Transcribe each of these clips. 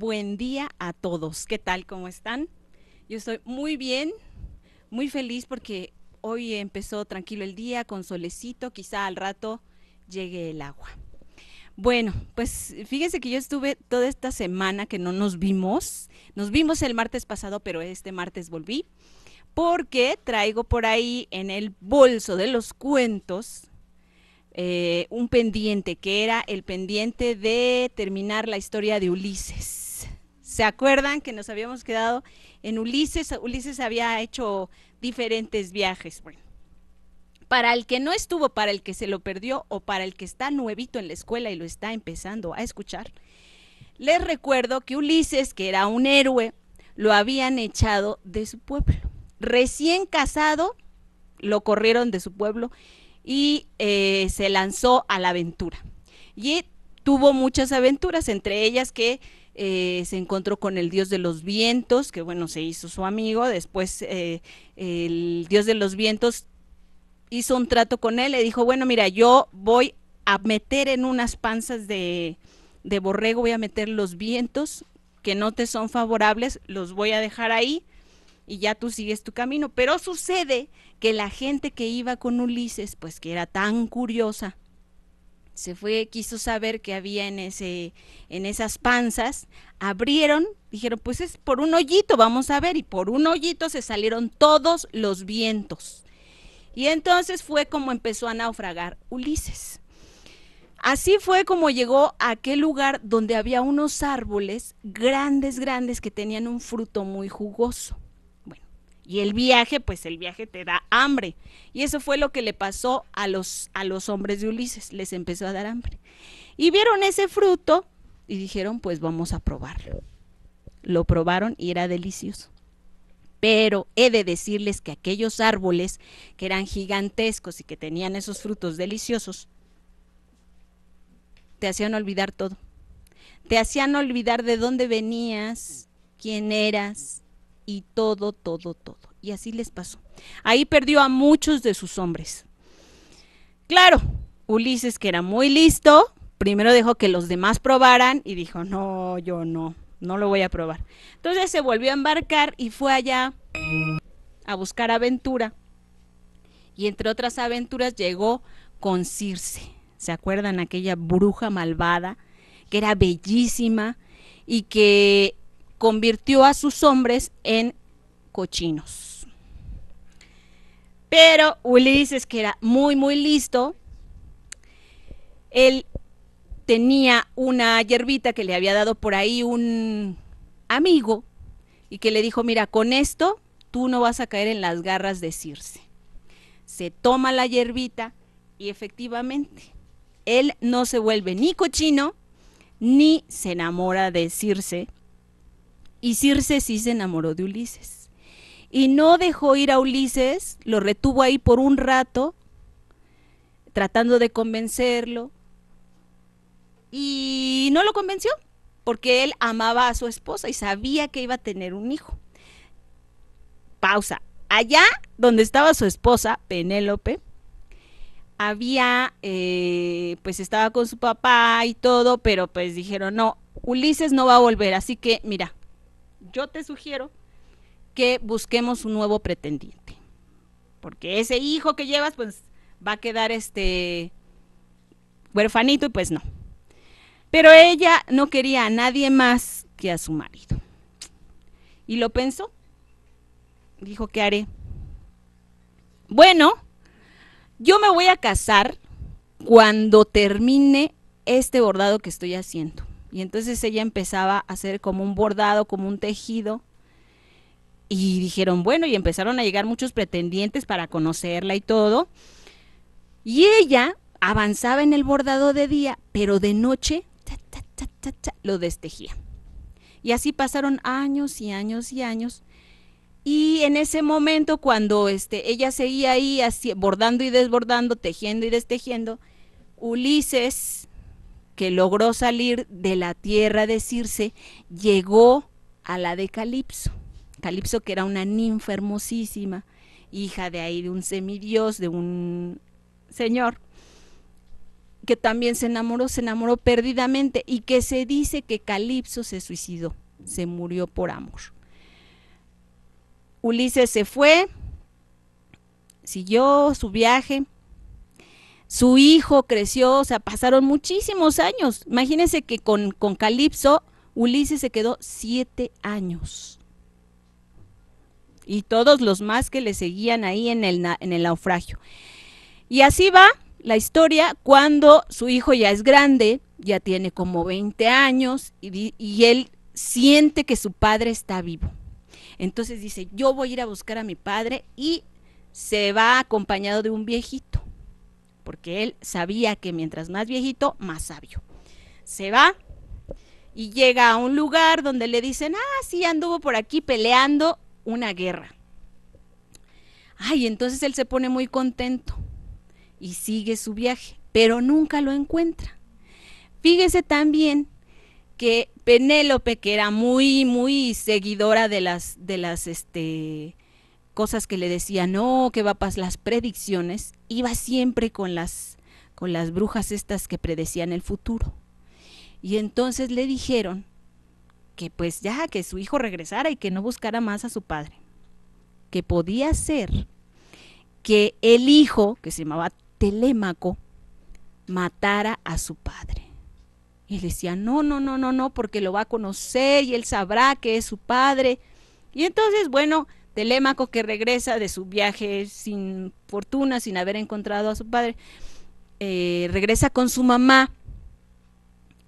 buen día a todos. ¿Qué tal? ¿Cómo están? Yo estoy muy bien, muy feliz porque hoy empezó tranquilo el día con solecito, quizá al rato llegue el agua. Bueno, pues fíjense que yo estuve toda esta semana que no nos vimos. Nos vimos el martes pasado, pero este martes volví porque traigo por ahí en el bolso de los cuentos eh, un pendiente, que era el pendiente de terminar la historia de Ulises. ¿Se acuerdan que nos habíamos quedado en Ulises? Ulises había hecho diferentes viajes. Bueno, para el que no estuvo, para el que se lo perdió o para el que está nuevito en la escuela y lo está empezando a escuchar, les recuerdo que Ulises, que era un héroe, lo habían echado de su pueblo. Recién casado, lo corrieron de su pueblo y eh, se lanzó a la aventura. Y tuvo muchas aventuras, entre ellas que eh, se encontró con el dios de los vientos, que bueno, se hizo su amigo, después eh, el dios de los vientos hizo un trato con él, le dijo, bueno, mira, yo voy a meter en unas panzas de, de borrego, voy a meter los vientos que no te son favorables, los voy a dejar ahí y ya tú sigues tu camino. Pero sucede que la gente que iba con Ulises, pues que era tan curiosa, se fue, quiso saber qué había en ese, en esas panzas, abrieron, dijeron, pues es por un hoyito, vamos a ver, y por un hoyito se salieron todos los vientos. Y entonces fue como empezó a naufragar Ulises. Así fue como llegó a aquel lugar donde había unos árboles grandes, grandes, que tenían un fruto muy jugoso. Y el viaje, pues el viaje te da hambre. Y eso fue lo que le pasó a los, a los hombres de Ulises, les empezó a dar hambre. Y vieron ese fruto y dijeron, pues vamos a probarlo. Lo probaron y era delicioso. Pero he de decirles que aquellos árboles que eran gigantescos y que tenían esos frutos deliciosos, te hacían olvidar todo. Te hacían olvidar de dónde venías, quién eras, y todo, todo, todo. Y así les pasó. Ahí perdió a muchos de sus hombres. Claro, Ulises, que era muy listo, primero dejó que los demás probaran y dijo, no, yo no, no lo voy a probar. Entonces se volvió a embarcar y fue allá a buscar aventura. Y entre otras aventuras llegó con Circe. ¿Se acuerdan aquella bruja malvada que era bellísima y que convirtió a sus hombres en cochinos. Pero Ulises, que era muy, muy listo, él tenía una hierbita que le había dado por ahí un amigo y que le dijo, mira, con esto tú no vas a caer en las garras de Circe. Se toma la hierbita y efectivamente, él no se vuelve ni cochino ni se enamora de Circe y Circe sí se enamoró de Ulises. Y no dejó ir a Ulises, lo retuvo ahí por un rato, tratando de convencerlo. Y no lo convenció, porque él amaba a su esposa y sabía que iba a tener un hijo. Pausa. Allá donde estaba su esposa, Penélope, había, eh, pues estaba con su papá y todo, pero pues dijeron, no, Ulises no va a volver, así que mira, yo te sugiero que busquemos un nuevo pretendiente. Porque ese hijo que llevas, pues va a quedar este huerfanito y pues no. Pero ella no quería a nadie más que a su marido. Y lo pensó. Dijo, ¿qué haré? Bueno, yo me voy a casar cuando termine este bordado que estoy haciendo. Y entonces ella empezaba a hacer como un bordado, como un tejido. Y dijeron, bueno, y empezaron a llegar muchos pretendientes para conocerla y todo. Y ella avanzaba en el bordado de día, pero de noche lo destejía. Y así pasaron años y años y años. Y en ese momento, cuando este, ella seguía ahí así, bordando y desbordando, tejiendo y destejiendo, Ulises que logró salir de la tierra de Circe, llegó a la de Calipso. Calipso que era una ninfa hermosísima, hija de ahí de un semidios, de un señor, que también se enamoró, se enamoró perdidamente y que se dice que Calipso se suicidó, se murió por amor. Ulises se fue, siguió su viaje, su hijo creció, o sea, pasaron muchísimos años. Imagínense que con, Calipso, Ulises se quedó siete años. Y todos los más que le seguían ahí en el, en el naufragio. Y así va la historia cuando su hijo ya es grande, ya tiene como 20 años y él siente que su padre está vivo. Entonces dice, yo voy a ir a buscar a mi padre y se va acompañado de un viejito porque él sabía que mientras más viejito, más sabio. Se va y llega a un lugar donde le dicen, ah, sí, anduvo por aquí peleando una guerra. Ay, entonces él se pone muy contento y sigue su viaje, pero nunca lo encuentra. Fíjese también que Penélope, que era muy, muy seguidora de las, de las, este, cosas que le decía, no, que va las predicciones, iba siempre con las, con las brujas estas que predecían el futuro. Y entonces le dijeron que pues ya, que su hijo regresara y que no buscara más a su padre. Que podía ser que el hijo, que se llamaba Telémaco, matara a su padre. Y le decía, no, no, no, no, no, porque lo va a conocer y él sabrá que es su padre. Y entonces, bueno, Telémaco que regresa de su viaje sin fortuna, sin haber encontrado a su padre, eh, regresa con su mamá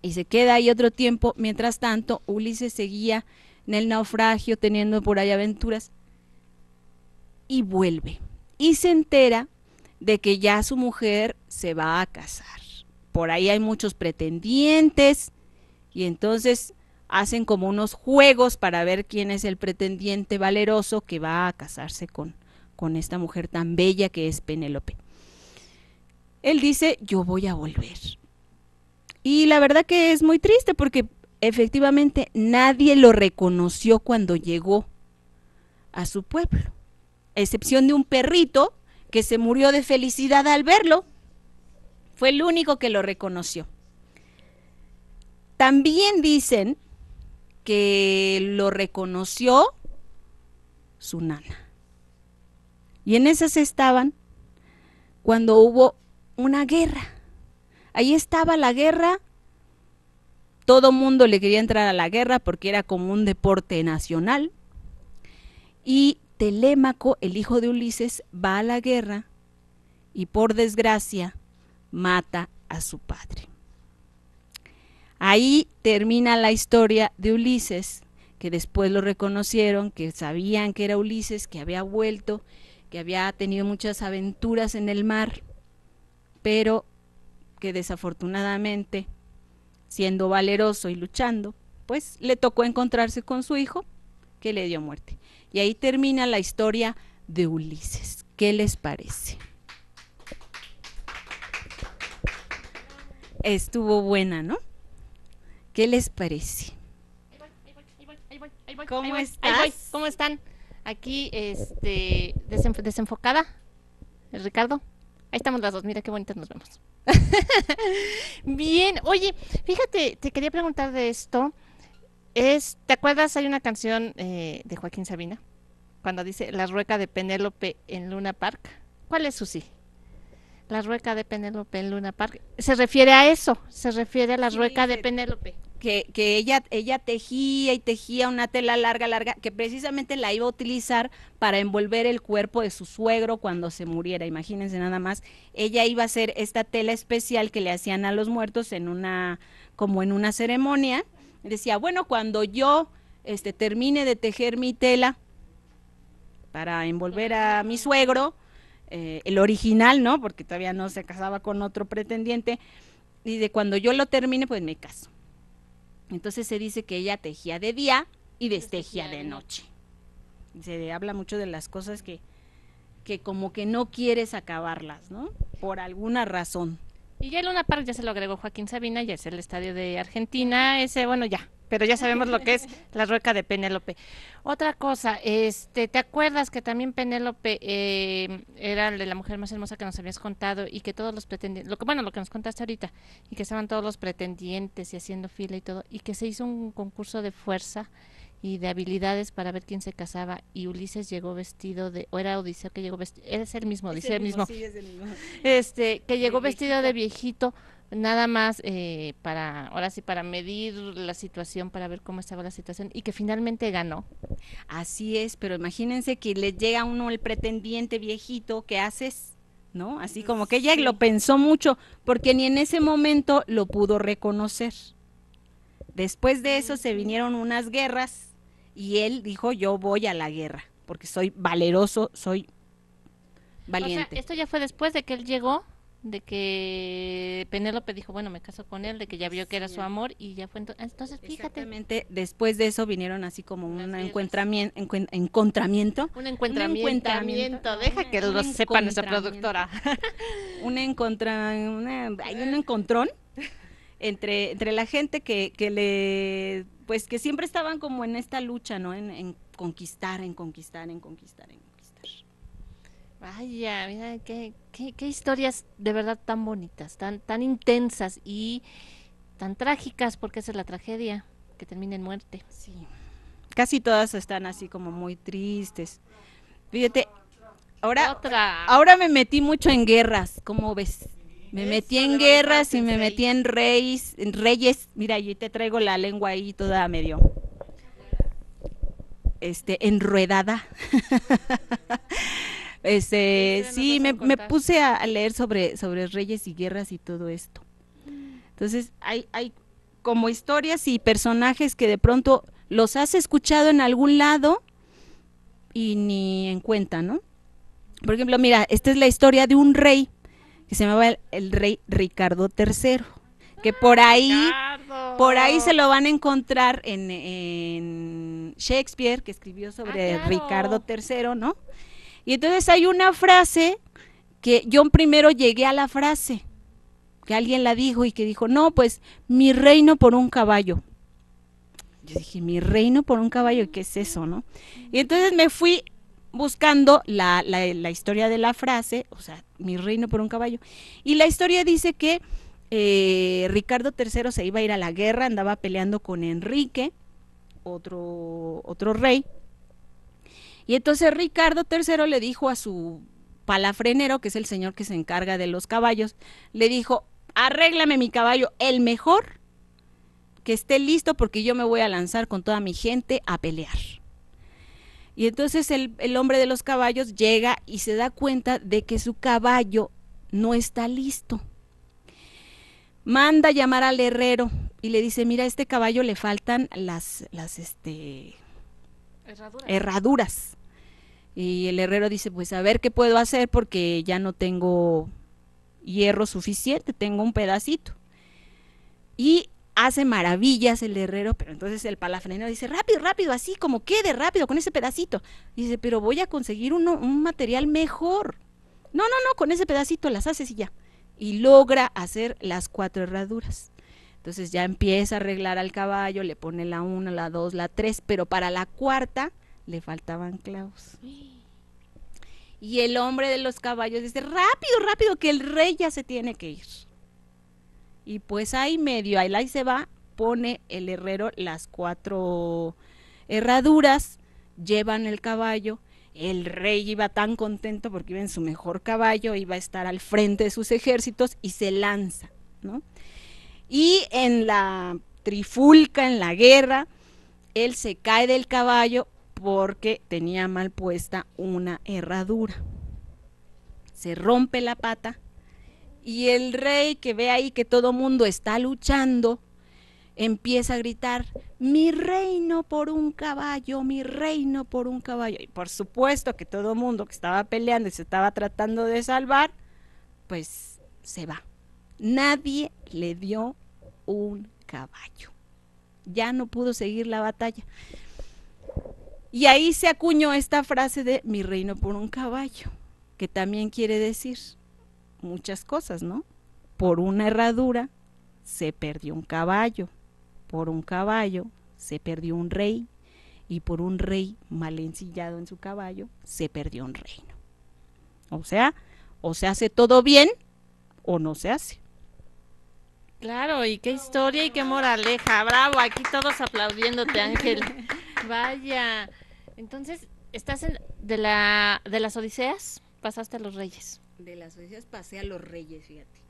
y se queda ahí otro tiempo. Mientras tanto, Ulises seguía en el naufragio, teniendo por ahí aventuras, y vuelve. Y se entera de que ya su mujer se va a casar. Por ahí hay muchos pretendientes y entonces hacen como unos juegos para ver quién es el pretendiente valeroso que va a casarse con, con esta mujer tan bella que es Penélope. Él dice, yo voy a volver. Y la verdad que es muy triste porque efectivamente nadie lo reconoció cuando llegó a su pueblo, a excepción de un perrito que se murió de felicidad al verlo. Fue el único que lo reconoció. También dicen que lo reconoció su nana. Y en esas estaban cuando hubo una guerra. Ahí estaba la guerra. Todo mundo le quería entrar a la guerra porque era como un deporte nacional. Y Telémaco, el hijo de Ulises, va a la guerra y por desgracia mata a su padre. Ahí termina la historia de Ulises, que después lo reconocieron, que sabían que era Ulises, que había vuelto, que había tenido muchas aventuras en el mar, pero que desafortunadamente, siendo valeroso y luchando, pues le tocó encontrarse con su hijo, que le dio muerte. Y ahí termina la historia de Ulises. ¿Qué les parece? Estuvo buena, ¿no? ¿Qué les parece? ¿Cómo estás? ¿Cómo están? Aquí, este, desenfocada. Ricardo. Ahí estamos las dos. Mira qué bonitas nos vemos. Bien. Oye, fíjate, te quería preguntar de esto. Es, ¿Te acuerdas? Hay una canción eh, de Joaquín Sabina cuando dice La rueca de Penélope en Luna Park. ¿Cuál es sí. La rueca de Penélope en Luna Park. Se refiere a eso, se refiere a la rueca de Penélope. Que, que, ella, ella tejía y tejía una tela larga, larga, que precisamente la iba a utilizar para envolver el cuerpo de su suegro cuando se muriera. Imagínense nada más. Ella iba a hacer esta tela especial que le hacían a los muertos en una, como en una ceremonia. Decía, bueno, cuando yo este, termine de tejer mi tela para envolver a mi suegro, eh, el original, ¿no? Porque todavía no se casaba con otro pretendiente. Y de cuando yo lo termine, pues me caso. Entonces se dice que ella tejía de día y destejía de noche. Se habla mucho de las cosas que, que como que no quieres acabarlas, ¿no? Por alguna razón. Y ya el Luna Park ya se lo agregó Joaquín Sabina, ya es el estadio de Argentina, ese, bueno, ya, pero ya sabemos lo que es la rueca de Penélope. Otra cosa, este, ¿te acuerdas que también Penélope eh, era la mujer más hermosa que nos habías contado y que todos los pretendientes, lo que, bueno, lo que nos contaste ahorita, y que estaban todos los pretendientes y haciendo fila y todo, y que se hizo un concurso de fuerza y de habilidades para ver quién se casaba y Ulises llegó vestido de o era Odiseo que llegó vestido es el mismo Odiseo el mismo, este que llegó vestido de viejito nada más eh, para ahora sí para medir la situación para ver cómo estaba la situación y que finalmente ganó así es pero imagínense que le llega a uno el pretendiente viejito que haces no así como que ya lo pensó mucho porque ni en ese momento lo pudo reconocer después de eso se vinieron unas guerras y él dijo, yo voy a la guerra, porque soy valeroso, soy valiente. esto ya fue después de que él llegó, de que Penélope dijo, bueno, me caso con él, de que ya vio que era su amor y ya fue entonces, fíjate. Exactamente, después de eso vinieron así como un encuentramiento, encontramiento. Un encuentramiento, deja que lo sepa nuestra productora. un encontrón entre, entre la gente que, le, pues que siempre estaban como en esta lucha, ¿no? En, conquistar, en conquistar, en conquistar, en conquistar. Vaya, mira, qué, historias de verdad tan bonitas, tan, tan intensas y tan trágicas, porque esa es la tragedia, que termina en muerte. Sí. Casi todas están así como muy tristes. Fíjate, Ahora, ahora me metí mucho en guerras, ¿cómo ves? Me metí en guerras y me metí en reyes, reyes. Mira, yo te traigo la lengua ahí toda medio este enruedada. este, sí, me, puse a, leer sobre, sobre reyes y guerras y todo esto. Entonces, hay, hay como historias y personajes que de pronto los has escuchado en algún lado y ni en cuenta, ¿no? Por ejemplo, mira, esta es la historia de un rey que se llamaba el, rey Ricardo III, que por ahí, por ahí se lo van a encontrar en, Shakespeare, que escribió sobre ah, Ricardo III, ¿no? Y entonces hay una frase que yo primero llegué a la frase, que alguien la dijo y que dijo, no, pues mi reino por un caballo. Yo dije, mi reino por un caballo, ¿qué es eso, no? Y entonces me fui buscando la, la, historia de la frase, o sea, mi reino por un caballo. Y la historia dice que eh, Ricardo III se iba a ir a la guerra, andaba peleando con Enrique, otro, otro rey. Y entonces Ricardo III le dijo a su palafrenero, que es el señor que se encarga de los caballos, le dijo, arréglame mi caballo, el mejor, que esté listo porque yo me voy a lanzar con toda mi gente a pelear. Y entonces el, hombre de los caballos llega y se da cuenta de que su caballo no está listo. Manda llamar al herrero y le dice, mira, a este caballo le faltan las, las este, herraduras. herraduras. Y el herrero dice, pues a ver qué puedo hacer porque ya no tengo hierro suficiente, tengo un pedacito. Y hace maravillas el herrero, pero entonces el palafrenero dice, rápido, rápido, así como quede, rápido, con ese pedacito. Dice, pero voy a conseguir uno, un material mejor. No, no, no, con ese pedacito las haces y ya. Y logra hacer las cuatro herraduras. Entonces ya empieza a arreglar al caballo, le pone la una, la dos, la tres, pero para la cuarta le faltaban clavos. Y el hombre de los caballos dice, rápido, rápido, que el rey ya se tiene que ir y pues ahí medio, ahí, se va, pone el herrero las cuatro herraduras, llevan el caballo, el rey iba tan contento porque iba en su mejor caballo, iba a estar al frente de sus ejércitos y se lanza, Y en la trifulca, en la guerra, él se cae del caballo porque tenía mal puesta una herradura. Se rompe la pata y el rey que ve ahí que todo mundo está luchando, empieza a gritar, mi reino por un caballo, mi reino por un caballo. Y por supuesto que todo mundo que estaba peleando y se estaba tratando de salvar, pues se va. Nadie le dio un caballo. Ya no pudo seguir la batalla. Y ahí se acuñó esta frase de mi reino por un caballo, que también quiere decir, muchas cosas, ¿no? Por una herradura se perdió un caballo, por un caballo se perdió un rey y por un rey mal ensillado en su caballo se perdió un reino. O sea, o se hace todo bien o no se hace. Claro, y qué historia y qué moraleja. Bravo, aquí todos aplaudiéndote, Ángel. Vaya. Entonces, estás en, de la de las Odiseas, pasaste a los Reyes de las sociedades pasé a los reyes, fíjate.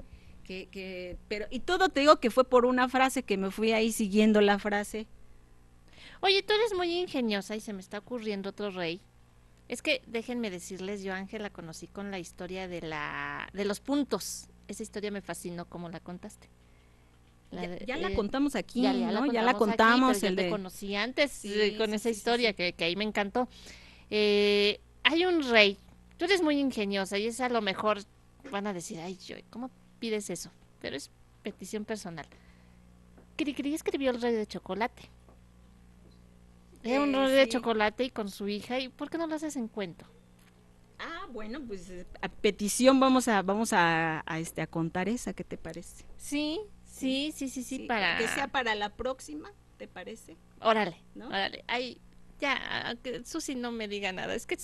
Que, que, pero, y todo te digo que fue por una frase que me fui ahí siguiendo la frase. Oye, tú eres muy ingeniosa y se me está ocurriendo otro rey. Es que déjenme decirles, yo Ángel la conocí con la historia de la de los puntos. Esa historia me fascinó como la contaste. ya, la contamos aquí, ya, La contamos. el yo conocí antes eh, con esa historia que, ahí me encantó. Eh, hay un rey Tú eres muy ingeniosa y es a lo mejor van a decir, ay, yo, ¿cómo pides eso? Pero es petición personal. Cricri escribió el rey de chocolate. Era un eh, rey de chocolate y con su hija, ¿y por qué no lo haces en cuento? Ah, bueno, pues eh, a petición vamos a vamos a, este a contar esa, ¿qué te parece? Sí, sí, sí, sí, sí, para que sea para la próxima, ¿te parece? Órale, ¿no? Órale. Ay, ya, que Susi no me diga nada, es que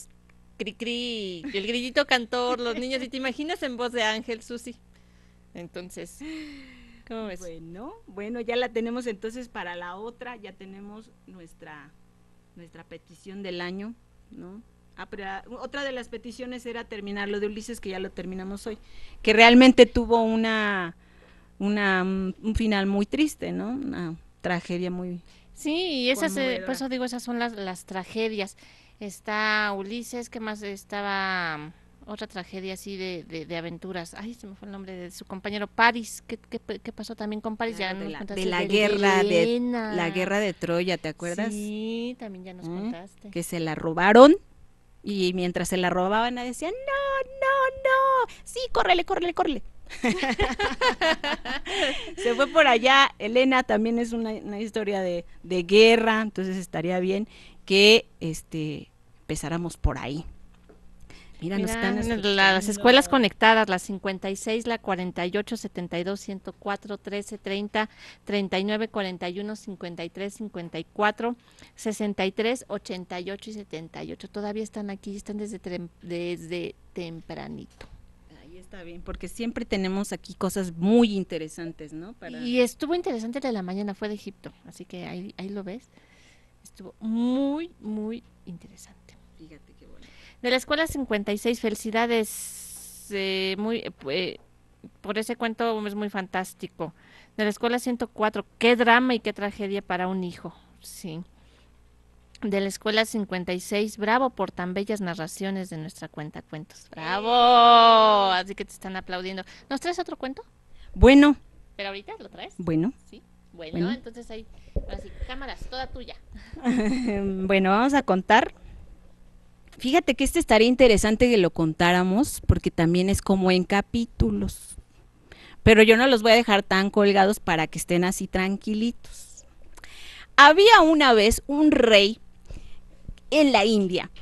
cri cri, el grillito cantor, los niños, y te imaginas en voz de Ángel, Susi. Entonces, ¿cómo Bueno, bueno, ya la tenemos entonces para la otra, ya tenemos nuestra, nuestra petición del año, ¿no? Ah, ah, otra de las peticiones era terminar lo de Ulises, que ya lo terminamos hoy, que realmente tuvo una, una mm, un final muy triste, ¿no? Una tragedia muy... Sí, y esas, eh, por eso digo, esas son las, las tragedias está Ulises, que más estaba? Mm, otra tragedia así de, de, aventuras. Ay, se me fue el nombre de su compañero Paris. ¿Qué, pasó también con Paris? Ah, ya de, la, guerra de la guerra de Troya, ¿te acuerdas? Sí, también ya nos ¿Mm? contaste. Que se la robaron y mientras se la robaban decían, "No, no, no. Sí, córrele, córrele, córrele." se fue por allá. Elena también es una, historia de, de, guerra, entonces estaría bien que este empezáramos por ahí. Mira, están las escuelas conectadas, las 56, la 48, 72, 104, 13, 30, 39, 41, 53, 54, 63, 88 y 78. Todavía están aquí, están desde, desde tempranito está bien, porque siempre tenemos aquí cosas muy interesantes, ¿no? Y estuvo interesante la de la mañana, fue de Egipto, así que ahí lo ves. Estuvo muy, muy interesante. Fíjate qué bueno. De la escuela 56, felicidades. Eh, muy, eh, eh, por ese cuento es muy fantástico. De la escuela 104, qué drama y qué tragedia para un hijo. Sí. De la escuela 56, bravo por tan bellas narraciones de nuestra cuenta cuentos. Bravo. Así que te están aplaudiendo. ¿Nos traes otro cuento? Bueno. ¿Pero ahorita lo traes? Bueno. Sí. Bueno, entonces ahí, cámaras, toda tuya. bueno, vamos a contar. Fíjate que este estaría interesante que lo contáramos, porque también es como en capítulos. Pero yo no los voy a dejar tan colgados para que estén así tranquilitos. Había una vez un rey en la India,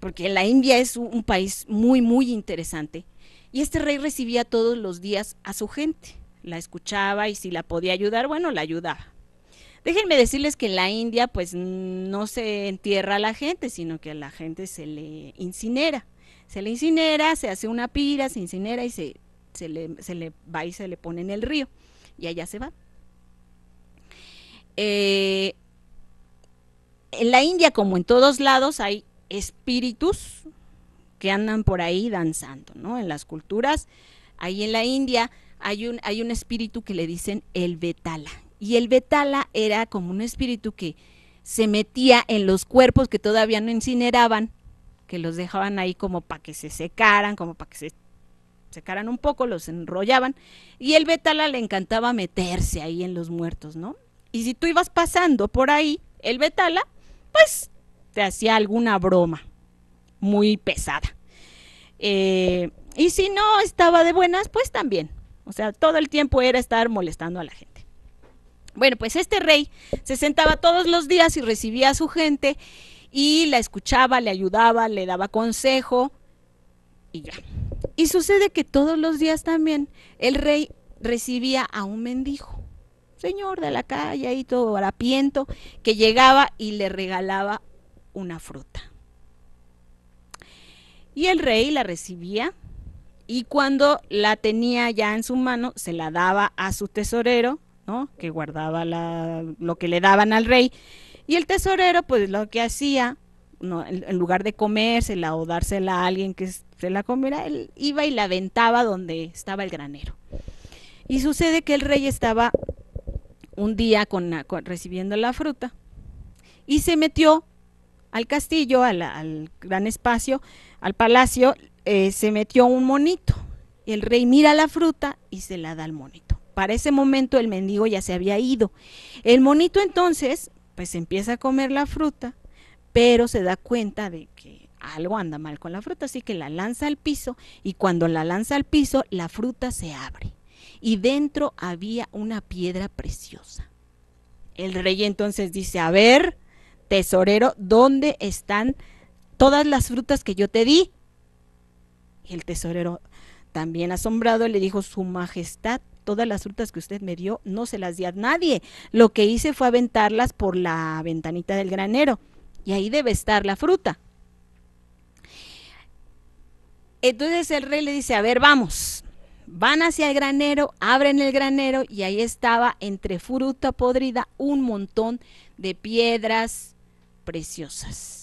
porque la India es un país muy, muy interesante, y este rey recibía todos los días a su gente la escuchaba y si la podía ayudar, bueno, la ayudaba. Déjenme decirles que en la India pues no se entierra a la gente, sino que a la gente se le incinera. Se le incinera, se hace una pira, se incinera y se, se, le, se le, va y se le pone en el río. Y allá se va. Eh, en la India, como en todos lados, hay espíritus que andan por ahí danzando, ¿no? En las culturas, ahí en la India hay un, hay un espíritu que le dicen el Betala. Y el Betala era como un espíritu que se metía en los cuerpos que todavía no incineraban, que los dejaban ahí como para que se secaran, como para que se secaran un poco, los enrollaban. Y el Betala le encantaba meterse ahí en los muertos, ¿no? Y si tú ibas pasando por ahí, el Betala, pues te hacía alguna broma muy pesada. Eh, y si no estaba de buenas, pues también o sea, todo el tiempo era estar molestando a la gente. Bueno, pues este rey se sentaba todos los días y recibía a su gente y la escuchaba, le ayudaba, le daba consejo y ya. Y sucede que todos los días también el rey recibía a un mendigo, señor de la calle, y todo harapiento, que llegaba y le regalaba una fruta. Y el rey la recibía y cuando la tenía ya en su mano se la daba a su tesorero, ¿no? Que guardaba la, lo que le daban al rey. Y el tesorero, pues lo que hacía, en, lugar de comérsela o dársela a alguien que se la comiera, él iba y la aventaba donde estaba el granero. Y sucede que el rey estaba un día recibiendo la fruta y se metió al castillo, al gran espacio, al palacio, eh, se metió un monito. El rey mira la fruta y se la da al monito. Para ese momento el mendigo ya se había ido. El monito entonces, pues empieza a comer la fruta, pero se da cuenta de que algo anda mal con la fruta, así que la lanza al piso y cuando la lanza al piso, la fruta se abre y dentro había una piedra preciosa. El rey entonces dice, a ver, tesorero, ¿dónde están todas las frutas que yo te di? El tesorero, también asombrado, le dijo, Su Majestad, todas las frutas que usted me dio no se las di a nadie. Lo que hice fue aventarlas por la ventanita del granero y ahí debe estar la fruta. Entonces el rey le dice, a ver, vamos. Van hacia el granero, abren el granero y ahí estaba entre fruta podrida un montón de piedras preciosas.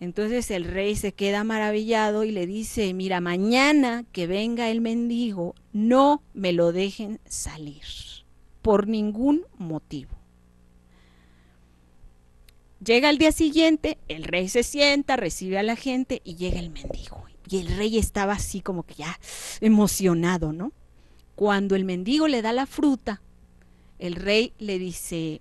Entonces el rey se queda maravillado y le dice, mira, mañana que venga el mendigo, no me lo dejen salir, por ningún motivo. Llega el día siguiente, el rey se sienta, recibe a la gente y llega el mendigo. Y el rey estaba así como que ya emocionado, ¿no? Cuando el mendigo le da la fruta, el rey le dice,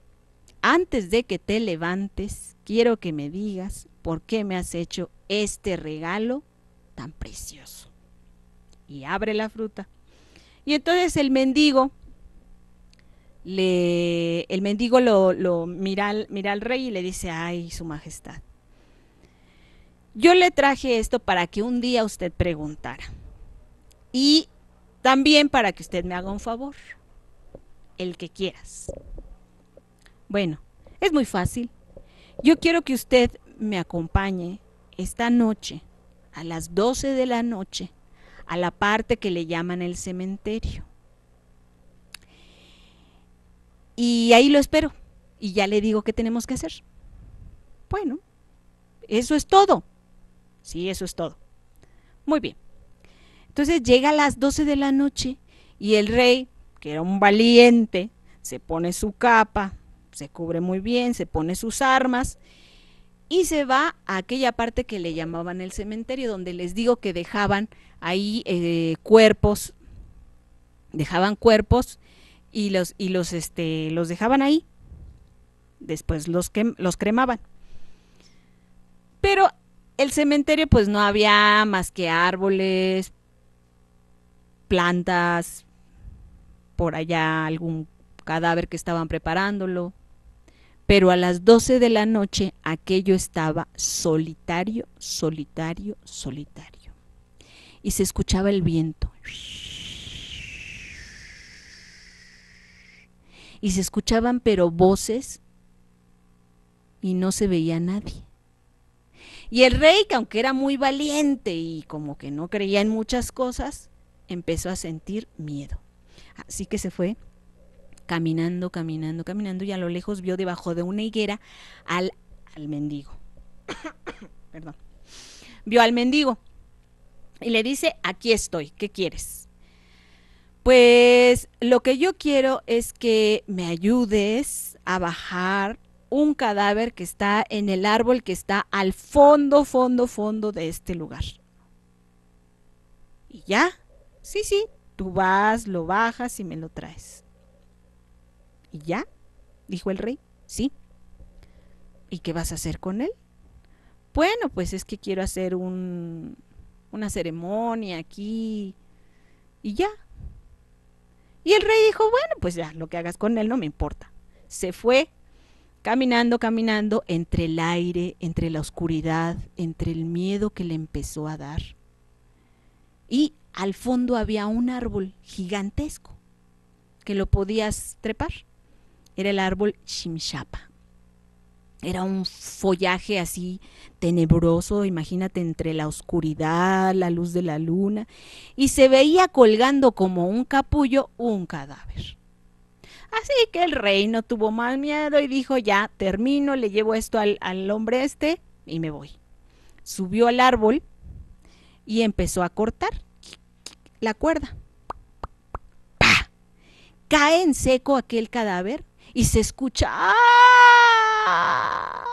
antes de que te levantes, quiero que me digas ¿por qué me has hecho este regalo tan precioso? Y abre la fruta. Y entonces el mendigo, el mendigo lo, mira, mira al rey y le dice, ay, su majestad, yo le traje esto para que un día usted preguntara. Y también para que usted me haga un favor, el que quieras. Bueno, es muy fácil. Yo quiero que usted me acompañe esta noche a las 12 de la noche a la parte que le llaman el cementerio. Y ahí lo espero y ya le digo qué tenemos que hacer. Bueno, eso es todo. Sí, eso es todo. Muy bien. Entonces llega a las 12 de la noche y el rey, que era un valiente, se pone su capa, se cubre muy bien, se pone sus armas y se va a aquella parte que le llamaban el cementerio, donde les digo que dejaban ahí eh, cuerpos, dejaban cuerpos y los, y los, este, los dejaban ahí, después los, los cremaban. Pero el cementerio pues no había más que árboles, plantas, por allá algún cadáver que estaban preparándolo, pero a las 12 de la noche aquello estaba solitario, solitario, solitario. Y se escuchaba el viento. Y se escuchaban pero voces y no se veía nadie. Y el rey, que aunque era muy valiente y como que no creía en muchas cosas, empezó a sentir miedo. Así que se fue caminando, caminando, caminando y a lo lejos vio debajo de una higuera al, al mendigo. Perdón. Vio al mendigo y le dice, aquí estoy, ¿qué quieres? Pues lo que yo quiero es que me ayudes a bajar un cadáver que está en el árbol que está al fondo, fondo, fondo de este lugar. Y ya, sí, sí, tú vas, lo bajas y me lo traes. ¿Y ya? dijo el rey. Sí. ¿Y qué vas a hacer con él? Bueno, pues es que quiero hacer un, una ceremonia aquí. Y ya. Y el rey dijo, bueno, pues ya, lo que hagas con él no me importa. Se fue caminando, caminando entre el aire, entre la oscuridad, entre el miedo que le empezó a dar. Y al fondo había un árbol gigantesco que lo podías trepar era el árbol Shimshapa. Era un follaje así tenebroso, imagínate, entre la oscuridad, la luz de la luna, y se veía colgando como un capullo un cadáver. Así que el rey no tuvo más miedo y dijo, ya, termino, le llevo esto al, al hombre este y me voy. Subió al árbol y empezó a cortar la cuerda. ¡Pah! Cae en seco aquel cadáver y se escucha. ¡ah!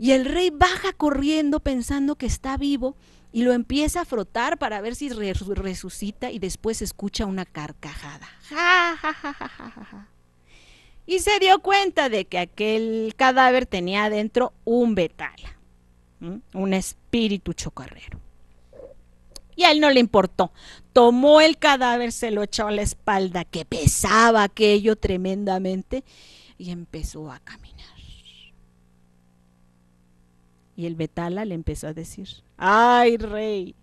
Y el rey baja corriendo pensando que está vivo y lo empieza a frotar para ver si resucita y después escucha una carcajada. y se dio cuenta de que aquel cadáver tenía adentro un betala, un espíritu chocarrero y a él no le importó. Tomó el cadáver, se lo echó a la espalda, que pesaba aquello tremendamente, y empezó a caminar. Y el Betala le empezó a decir, ay rey,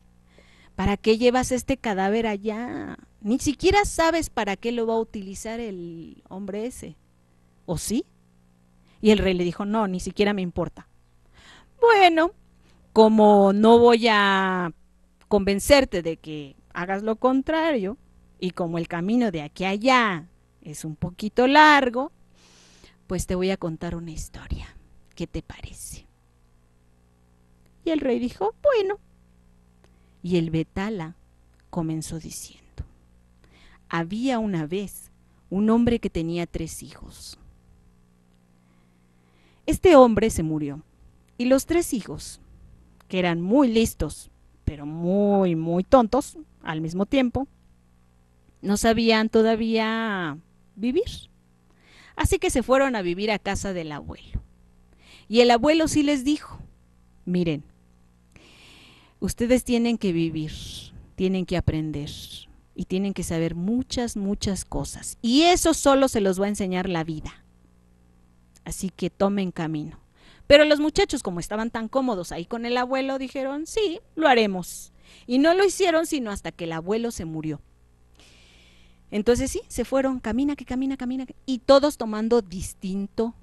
¿para qué llevas este cadáver allá? Ni siquiera sabes para qué lo va a utilizar el hombre ese. ¿O sí? Y el rey le dijo, no, ni siquiera me importa. Bueno, como no voy a convencerte de que hagas lo contrario, y como el camino de aquí a allá es un poquito largo, pues te voy a contar una historia. ¿Qué te parece? Y el rey dijo, bueno. Y el Betala comenzó diciendo, había una vez un hombre que tenía tres hijos. Este hombre se murió y los tres hijos, que eran muy listos pero muy, muy tontos al mismo tiempo, no sabían todavía vivir. Así que se fueron a vivir a casa del abuelo. Y el abuelo sí les dijo, miren, ustedes tienen que vivir, tienen que aprender y tienen que saber muchas, muchas cosas. Y eso solo se los va a enseñar la vida. Así que tomen camino. Pero los muchachos, como estaban tan cómodos ahí con el abuelo, dijeron, sí, lo haremos. Y no lo hicieron sino hasta que el abuelo se murió. Entonces sí, se fueron, camina, que camina, camina, y todos tomando distinto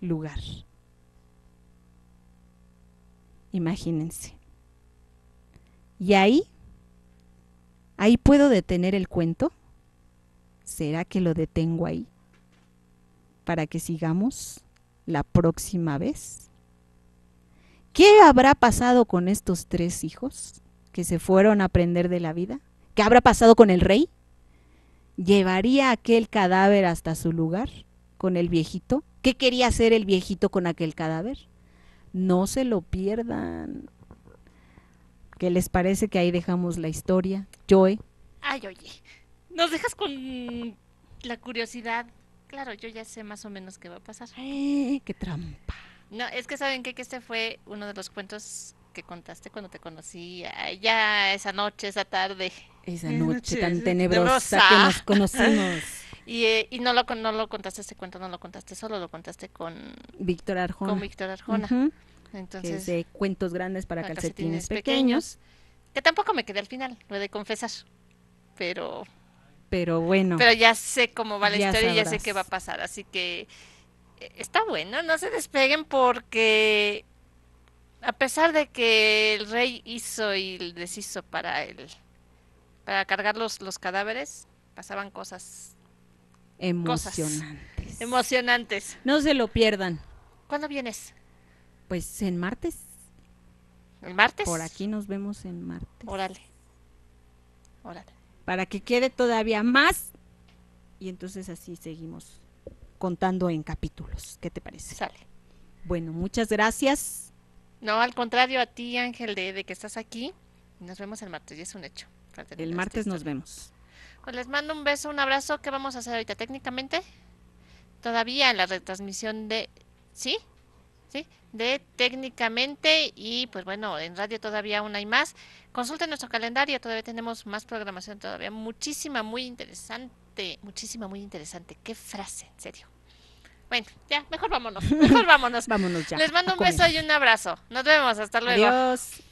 lugar. Imagínense. Y ahí, ahí puedo detener el cuento. ¿Será que lo detengo ahí? Para que sigamos la próxima vez? ¿Qué habrá pasado con estos tres hijos que se fueron a aprender de la vida? ¿Qué habrá pasado con el rey? ¿Llevaría aquel cadáver hasta su lugar con el viejito? ¿Qué quería hacer el viejito con aquel cadáver? No se lo pierdan. ¿Qué les parece que ahí dejamos la historia? Joy. Ay, oye, nos dejas con la curiosidad claro, yo ya sé más o menos qué va a pasar. ¡Eh, ¡Qué trampa! No, es que saben que este fue uno de los cuentos que contaste cuando te conocí, ya esa noche, esa tarde. Esa noche, tan tenebrosa, que nos conocimos. Y, eh, y no, lo, no lo contaste ese cuento, no lo contaste solo, lo contaste con Víctor Arjona. Con Víctor Arjona. Entonces, es de cuentos grandes para calcetines, pequeños. pequeños. Que tampoco me quedé al final, lo he de confesar. Pero pero bueno. Pero ya sé cómo va la historia y ya sé qué va a pasar, así que eh, está bueno, no se despeguen porque a pesar de que el rey hizo y deshizo para él, para cargar los, cadáveres, pasaban cosas emocionantes. emocionantes. No se lo pierdan. ¿Cuándo vienes? Pues en martes. ¿El martes? Por aquí nos vemos en martes. Órale. Órale para que quede todavía más. Y entonces así seguimos contando en capítulos. ¿Qué te parece? Sale. Bueno, muchas gracias. No, al contrario, a ti, Ángel, de, que estás aquí. Nos vemos el martes, y es un hecho. El martes nos vemos. Pues les mando un beso, un abrazo. ¿Qué vamos a hacer ahorita técnicamente? Todavía la retransmisión de... ¿Sí? de Técnicamente y pues bueno, en radio todavía una hay más. Consulten nuestro calendario, todavía tenemos más programación, todavía muchísima, muy interesante, muchísima, muy interesante. Qué frase, en serio. Bueno, ya, mejor vámonos, mejor vámonos. vámonos ya. Les mando un beso y un abrazo. Nos vemos, hasta luego. Adiós.